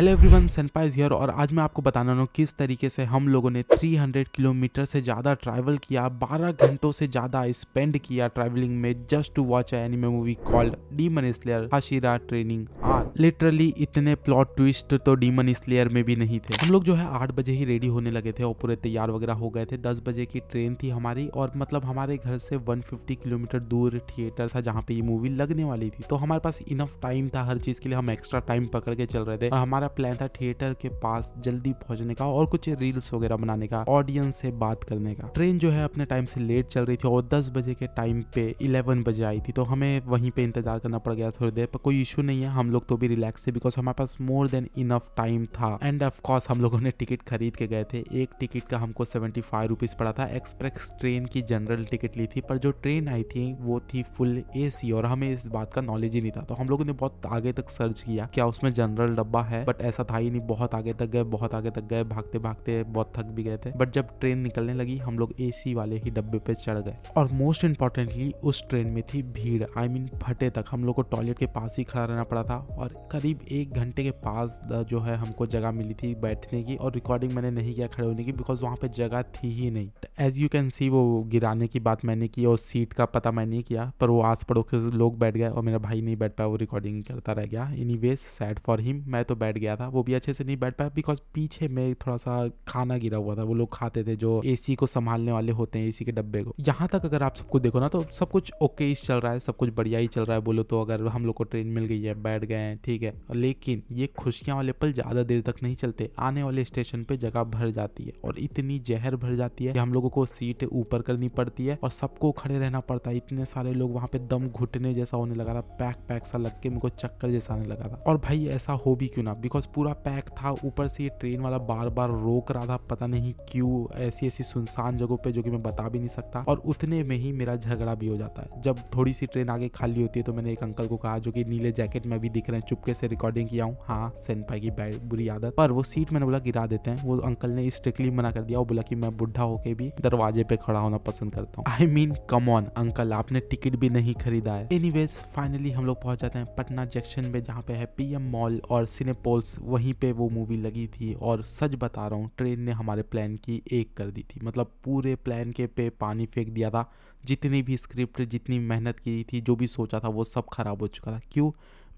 hello everyone सनपाइज here और आज मैं आपको बताना हूँ किस तरीके से हम लोगों ने 300 किलोमीटर से ज़्यादा ट्रैवल किया 12 घंटों से ज़्यादा स्पेंड किया ट्रैवलिंग में just to watch anime movie called demon slayer Hashira training are literally इतने प्लॉट ट्विस्ट तो डीमन स्लेयर में भी नहीं थे हम लोग जो है आठ बजे ही रेडी होने लगे थे और पूरे तैयार वगैरह हो गए थे दस बजे की ट्रेन थी हमारी और मतलब हमारे घर से वन किलोमीटर दूर थिएटर था जहाँ पे ये मूवी लगने वाली थी तो हमारे पास इनफ टाइम था हर चीज़ के लिए हम एक्स्ट्रा टाइम पकड़ के चल रहे थे और हमारा प्लान था थिएटर के पास जल्दी पहुंचने का और कुछ रील्स वगैरह बनाने का ऑडियंस से बात करने का ट्रेन जो है अपने टाइम से लेट चल रही थी और दस बजे के टाइम पे इलेवन बजे आई थी तो हमें वहीं पे इंतजार करना पड़ गया थोड़ी देर पर कोई इशू नहीं है हम लोग तो भी रिलैक्स थे बिकॉज हमारे पास मोर देन इनफ टाइम था एंड ऑफकोर्स हम लोगों ने टिकट खरीद के गए थे एक टिकट का हमको सेवेंटी फाइव रुपीज पड़ा था एक्सप्रेस ट्रेन की जनरल टिकट ली थी पर जो ट्रेन आई थी वो थी फुल ए और हमें इस बात का नॉलेज ही नहीं था तो हम लोगों ने बहुत आगे तक सर्च किया क्या उसमें जनरल डब्बा है बट ऐसा था ही नहीं बहुत आगे तक गए बहुत आगे तक गए भागते भागते बहुत थक भी गए थे बट जब ट्रेन निकलने लगी हम लोग ए वाले ही डब्बे पे चढ़ गए और मोस्ट इंपॉर्टेंटली उस ट्रेन में थी भीड़ आई I मीन mean, फटे तक हम लोग को टॉयलेट के पास ही खड़ा रहना पड़ा था और करीब एक घंटे के पास जो है हमको जगह मिली थी बैठने की और रिकॉर्डिंग मैंने नहीं किया खड़े होने की बिकॉज वहाँ पे जगह थी ही नहीं एज यू कैन सी वो गिराने की बात मैंने की और सीट का पता मैंने नहीं किया पर वो आस पड़ोस लोग बैठ गए और मेरा भाई नहीं बैठ पाया वो रिकॉर्डिंग करता रह गया anyways sad for him मैं तो बैठ गया था वो भी अच्छे से नहीं बैठ पाया बिकॉज पीछे में थोड़ा सा खाना गिरा हुआ था वो लोग खाते थे जो एसी को संभालने वाले होते हैं एसी के डब्बे को यहाँ तक अगर आप सबको देखो ना तो सब कुछ ओके चल रहा है सब कुछ बढ़िया ही चल रहा है बोलो तो अगर हम लोग को ट्रेन मिल गई है बैठ गए हैं ठीक है लेकिन ये खुशियाँ वाले पल ज़्यादा देर तक नहीं चलते आने वाले स्टेशन पे जगह भर जाती है और इतनी जहर भर जाती है कि हम लोगों को सीट ऊपर करनी पड़ती है और सबको खड़े रहना पड़ता है इतने सारे लोग वहाँ पे दम घुटने जैसा होने लगा था पैक पैक सा लग के मुझको चक्कर जैसा आने लगा था और भाई ऐसा हो भी क्यों ना बिकॉज पूरा पैक था ऊपर से ये ट्रेन वाला बार बार रोक रहा था पता नहीं क्यों ऐसी ऐसी सुनसान जगहों पे जो कि मैं बता भी नहीं सकता और उतने में ही मेरा झगड़ा भी हो जाता है जब थोड़ी सी ट्रेन आगे खाली होती है तो मैंने एक अंकल को कहा जो कि नीले जैकेट में भी दिख रहे हैं चुपके से रिकॉर्डिंग किया हूँ हाँ सेन पाई की बुरी आदत पर वो सीट मैंने बोला गिरा देते हैं वो अंकल ने स्ट्रिक्टली मना कर दिया और बोला कि मैं बुढ़ा होकर भी दरवाजे पे खड़ा होना पसंद करता हूँ I mean come on uncle आपने टिकट भी नहीं खरीदा है एनी फाइनली हम लोग पहुंच जाते हैं पटना जंक्शन में जहाँ पे है पीएम मॉल और सिनेपोल फॉल्स वहीं पे वो मूवी लगी थी और सच बता रहा हूँ ट्रेन ने हमारे प्लान की एक कर दी थी मतलब पूरे प्लान के पे पानी फेंक दिया था जितनी भी स्क्रिप्ट जितनी मेहनत की थी जो भी सोचा था वो सब खराब हो चुका था क्यों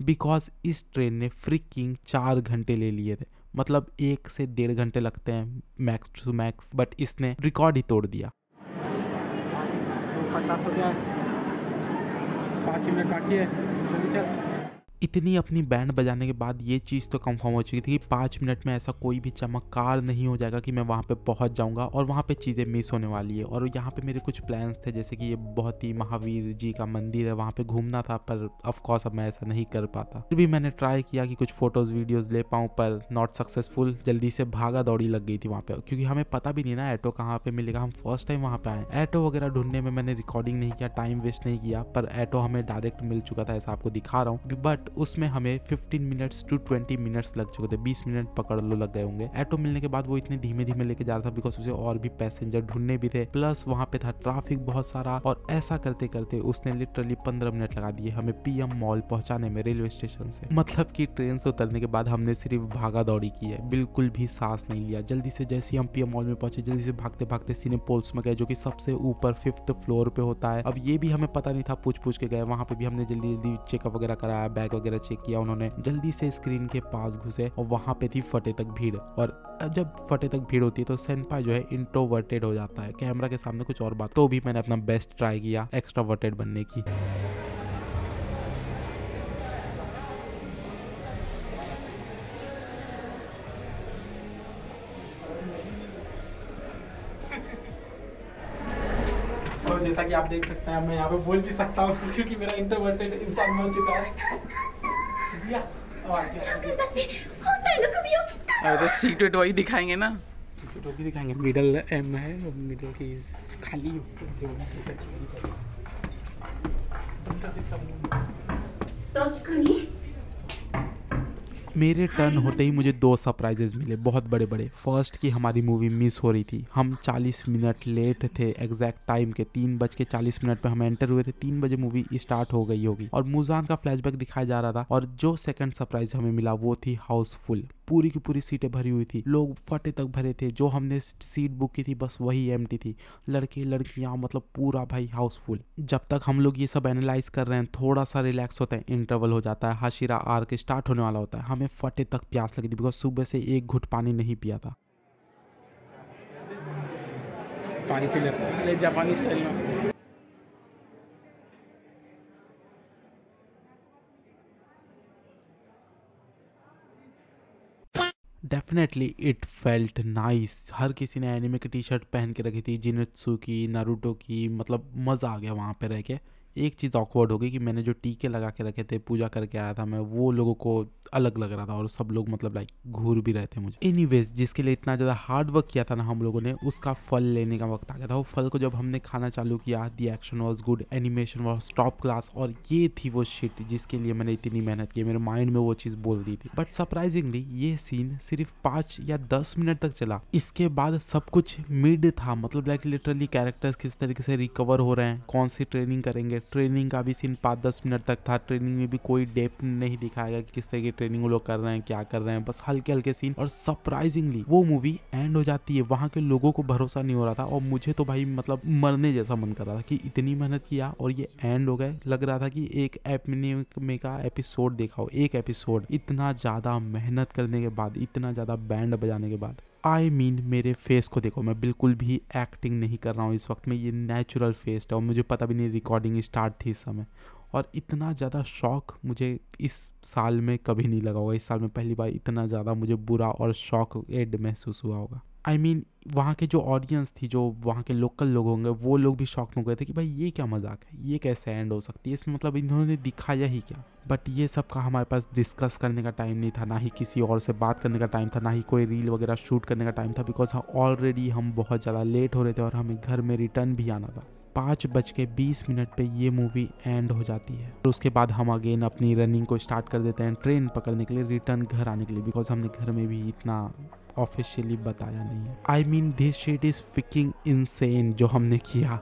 बिकॉज इस ट्रेन ने फ्रिकिंग चार घंटे ले लिए थे मतलब एक से डेढ़ घंटे लगते हैं मैक्स टू मैक्स बट इसने रिकॉर्ड ही तोड़ दिया पचास हो गया पाँच मिनट बाकी है चल इतनी अपनी बैंड बजाने के बाद ये चीज़ तो कंफर्म हो चुकी थी कि पाँच मिनट में ऐसा कोई भी चमककार नहीं हो जाएगा कि मैं वहाँ पे पहुँच जाऊँगा और वहाँ पे चीज़ें मिस होने वाली है और यहाँ पे मेरे कुछ प्लान्स थे जैसे कि ये बहुत ही महावीर जी का मंदिर है वहाँ पे घूमना था पर ऑफकोर्स अब मैं ऐसा नहीं कर पाता फिर भी मैंने ट्राई किया कि कुछ फ़ोटोज़ वीडियोज़ ले पाऊँ पर नॉट सक्सेसफुल जल्दी से भागा दौड़ी लग गई थी वहाँ पर क्योंकि हमें पता भी नहीं ना ऐटो कहाँ पर मिलेगा हम फर्स्ट टाइम वहाँ पर आए ऐटो वगैरह ढूंढने में मैंने रिकॉर्डिंग नहीं किया टाइम वेस्ट नहीं किया पर ऐटो हमें डायरेक्ट मिल चुका था ऐसा आपको दिखा रहा हूँ बट उसमें हमें 15 मिनट्स टू 20 मिनट्स लग चुके थे 20 मिनट पकड़ लो लग गए होंगे ऑटो मिलने के बाद वो इतने धीमे धीमे लेके जा रहा था बिकॉज उसे और भी पैसेंजर ढूंढने भी थे प्लस वहाँ पे था ट्रैफिक बहुत सारा और ऐसा करते करते उसने लिटरली पंद्रह मिनट लगा दिए हमें पीएम मॉल पहुंचाने में रेलवे स्टेशन से मतलब की ट्रेन से उतरने के बाद हमने सिर्फ भागा दौड़ी की है बिल्कुल भी सांस नहीं लिया जल्दी से जैसे हम पीएम मॉल में पहुंचे जल्दी से भागते भागते पोल्स में गए जो की सबसे ऊपर फिफ्थ फ्लोर पे होता है अब ये भी हमें पता नहीं था पूछ पूछ के गए वहाँ पे भी हमने जल्दी जल्दी चेकअप वगैरह कराया बैग वगैरह चेक किया उन्होंने जल्दी से स्क्रीन के पास घुसे और वहां पे थी फटे तक भीड़ और जब फटे तक भीड़ होती है तो सेनपा जो है इंट्रोवर्टेड हो जाता है कैमरा के सामने कुछ और बात तो भी मैंने अपना बेस्ट ट्राई किया एक्स्ट्रावर्टेड बनने की तो जैसा कि आप देख सकते हैं मैं यहाँ पे बोल भी सकता हूँ क्योंकि मेरा इंटरवर्टेड इंसान बन चुका है अरे सीक्रेट वही दिखाएंगे ना सीक्रेट वही दिखाएंगे मिडल एम है और मिडल की खाली तो मेरे टर्न होते ही मुझे दो सरप्राइजेज मिले बहुत बड़े बड़े फर्स्ट की हमारी मूवी मिस हो रही थी हम 40 मिनट लेट थे एग्जैक्ट टाइम के तीन बज के चालीस मिनट पे हम एंटर हुए थे तीन बजे मूवी स्टार्ट हो गई होगी और मुजान का फ्लैशबैक दिखाया जा रहा था और जो सेकंड सरप्राइज हमें मिला वो थी हाउसफुल पूरी की पूरी सीटें भरी हुई थी लोग फटे तक भरे थे जो हमने सीट बुक की थी बस वही एम थी लड़के लड़कियाँ मतलब पूरा भाई हाउसफुल जब तक हम लोग ये सब एनालाइज कर रहे हैं थोड़ा सा रिलैक्स होता है इंटरवल हो जाता है हाशिरा आर के स्टार्ट होने वाला होता है हम हमें फटे तक प्यास लगी थी बिकॉज सुबह से एक घुट पानी नहीं पिया था पानी डेफिनेटली इट फेल्ट नाइस हर किसी ने एनिमे की टी शर्ट पहन के रखी थी जिनत्सु की नारुतो की मतलब मज़ा आ गया वहाँ पे रह के एक चीज़ ऑकवर्ड हो गई कि मैंने जो टीके लगा के रखे थे पूजा करके आया था मैं वो लोगों को अलग लग रहा था और सब लोग मतलब लाइक घूर भी रहे थे मुझे एनी जिसके लिए इतना ज़्यादा हार्ड वर्क किया था ना हम लोगों ने उसका फल लेने का वक्त आ गया था वो फल को जब हमने खाना चालू किया the action was good animation was top class और ये थी वो शिट जिसके लिए मैंने इतनी मेहनत की मेरे माइंड में वो चीज़ बोल दी थी बट सरप्राइजिंगली ये सीन सिर्फ पाँच या दस मिनट तक चला इसके बाद सब कुछ मिड था मतलब लाइक लिटरली कैरेक्टर्स किस तरीके से रिकवर हो रहे हैं कौन सी ट्रेनिंग करेंगे ट्रेनिंग का भी सीन पाँच दस मिनट तक था ट्रेनिंग में भी कोई डेप नहीं दिखाया गया कि किस तरह की ट्रेनिंग वो लोग कर रहे हैं क्या कर रहे हैं बस हल्के हल्के सीन और सरप्राइजिंगली वो मूवी एंड हो जाती है वहाँ के लोगों को भरोसा नहीं हो रहा था और मुझे तो भाई मतलब मरने जैसा मन कर रहा था कि इतनी मेहनत किया और ये एंड हो गए लग रहा था कि एक एपिने में का एपिसोड देखा हो एक एपिसोड इतना ज़्यादा मेहनत करने के बाद इतना ज़्यादा बैंड बजाने के बाद आई मीन मेरे फेस को देखो मैं बिल्कुल भी एक्टिंग नहीं कर रहा हूँ इस वक्त में ये नेचुरल फेस है और मुझे पता भी नहीं रिकॉर्डिंग स्टार्ट थी इस समय और इतना ज़्यादा शौक मुझे इस साल में कभी नहीं लगा होगा इस साल में पहली बार इतना ज़्यादा मुझे बुरा और शौक एड महसूस हुआ होगा आई I मीन mean, वहाँ के जो ऑडियंस थी जो वहाँ के लोकल लोग होंगे वो लोग भी शॉक में गए थे कि भाई ये क्या मजाक है ये कैसे एंड हो सकती है इसमें मतलब इन्होंने दिखाया ही क्या बट ये सब का हमारे पास डिस्कस करने का टाइम नहीं था ना ही किसी और से बात करने का टाइम था ना ही कोई रील वगैरह शूट करने का टाइम था बिकॉज ऑलरेडी हम बहुत ज़्यादा लेट हो रहे थे और हमें घर में रिटर्न भी आना था पाँच बज के बीस मिनट पे ये मूवी एंड हो जाती है तो उसके बाद हम अगेन अपनी रनिंग को स्टार्ट कर देते हैं ट्रेन पकड़ने के लिए रिटर्न घर आने के लिए बिकॉज हमने घर में भी इतना ऑफिशियली बताया नहीं है I mean this shit is fucking insane जो हमने किया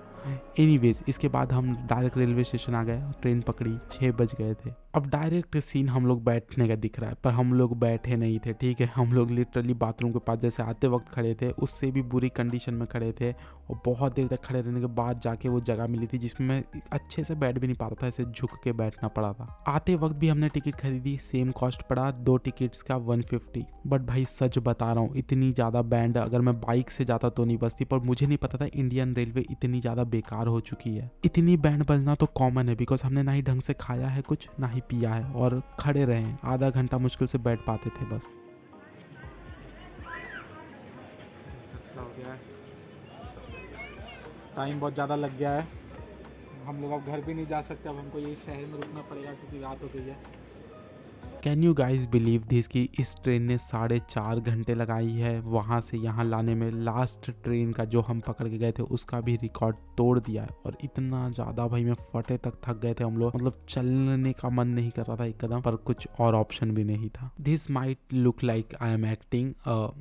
एनीवेज इसके बाद हम डायरेक्ट रेलवे स्टेशन आ गए ट्रेन पकड़ी छः बज गए थे अब डायरेक्ट सीन हम लोग बैठने का दिख रहा है पर हम लोग बैठे नहीं थे ठीक है हम लोग लिटरली बाथरूम के पास जैसे आते वक्त खड़े थे उससे भी बुरी कंडीशन में खड़े थे और बहुत देर तक खड़े रहने के बाद जाके वो जगह मिली थी जिसमें मैं अच्छे से बैठ भी नहीं पा रहा था ऐसे झुक के बैठना पड़ा था आते वक्त भी हमने टिकट खरीदी सेम कॉस्ट पड़ा दो टिकट्स का वन फिफ्टी बट भाई सच बता रहा हूँ इतनी ज़्यादा बैंड अगर मैं बाइक से जाता तो नहीं बसती पर मुझे नहीं पता था इंडियन रेलवे इतनी ज़्यादा बेकार हो चुकी है इतनी बैंड बजना तो कॉमन है बिकॉज हमने ना ही ढंग से खाया है कुछ ना ही पिया है और खड़े रहे आधा घंटा मुश्किल से बैठ पाते थे बस टाइम बहुत ज़्यादा लग गया है हम लोग अब घर भी नहीं जा सकते अब हमको यही शहर में रुकना पड़ेगा क्योंकि रात हो गई है can you guys believe this कि इस ट्रेन ने साढ़े चार घंटे लगाई है वहाँ से यहाँ लाने में लास्ट ट्रेन का जो हम पकड़ के गए थे उसका भी रिकॉर्ड तोड़ दिया है और इतना ज़्यादा भाई मैं फटे तक थक गए थे हम लोग मतलब चलने का मन नहीं कर रहा था एक कदम पर कुछ और ऑप्शन भी नहीं था this might look like I am acting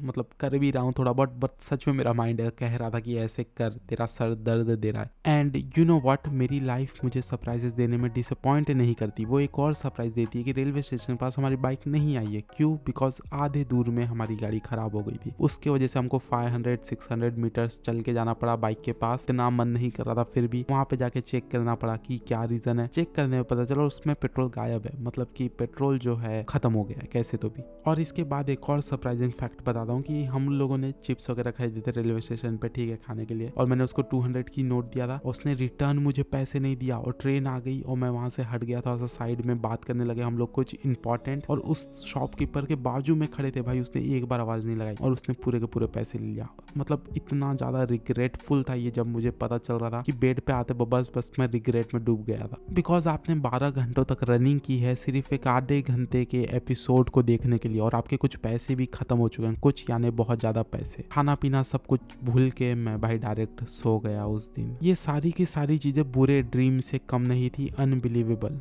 मतलब कर भी रहा हूँ थोड़ा बट बट सच में मेरा माइंड कह रहा था कि ऐसे कर तेरा सर दर्द दे रहा है एंड यू नो वट मेरी लाइफ मुझे सरप्राइजेस देने में डिसअपॉइंट नहीं करती वो एक और सरप्राइज देती है कि रेलवे स्टेशन पर पास हमारी बाइक नहीं आई है क्यों बिकॉज आधे दूर में हमारी गाड़ी खराब हो गई थी उसके वजह से हमको 500 600 सिक्स मीटर्स चल के जाना पड़ा बाइक के पास इतना मन नहीं कर रहा था फिर भी वहां पे जाके चेक करना पड़ा कि क्या रीजन है चेक करने में पता चला उसमें पेट्रोल गायब है मतलब की पेट्रोल जो है खत्म हो गया कैसे तो भी और इसके बाद एक और सरप्राइजिंग फैक्ट बता हूँ कि हम लोगों ने चिप्स वगैरह खरीदे थे रेलवे स्टेशन पे ठीक है खाने के लिए और मैंने उसको टू की नोट दिया था उसने रिटर्न मुझे पैसे नहीं दिया और ट्रेन आ गई और मैं वहां से हट गया था साइड में बात करने लगे हम लोग कुछ इंपॉर्टेंट इम्पोर्टेंट और उस शॉपकीपर के बाजू में खड़े थे भाई उसने एक बार आवाज नहीं लगाई और उसने पूरे के पूरे पैसे ले लिया मतलब इतना ज्यादा रिग्रेटफुल था ये जब मुझे पता चल रहा था कि बेड पे आते बस बस मैं रिग्रेट में डूब गया था बिकॉज आपने बारह घंटों तक रनिंग की है सिर्फ एक आधे घंटे के एपिसोड को देखने के लिए और आपके कुछ पैसे भी खत्म हो चुके हैं कुछ यानी बहुत ज्यादा पैसे खाना पीना सब कुछ भूल के मैं भाई डायरेक्ट सो गया उस दिन ये सारी की सारी चीजें बुरे ड्रीम से कम नहीं थी अनबिलीवेबल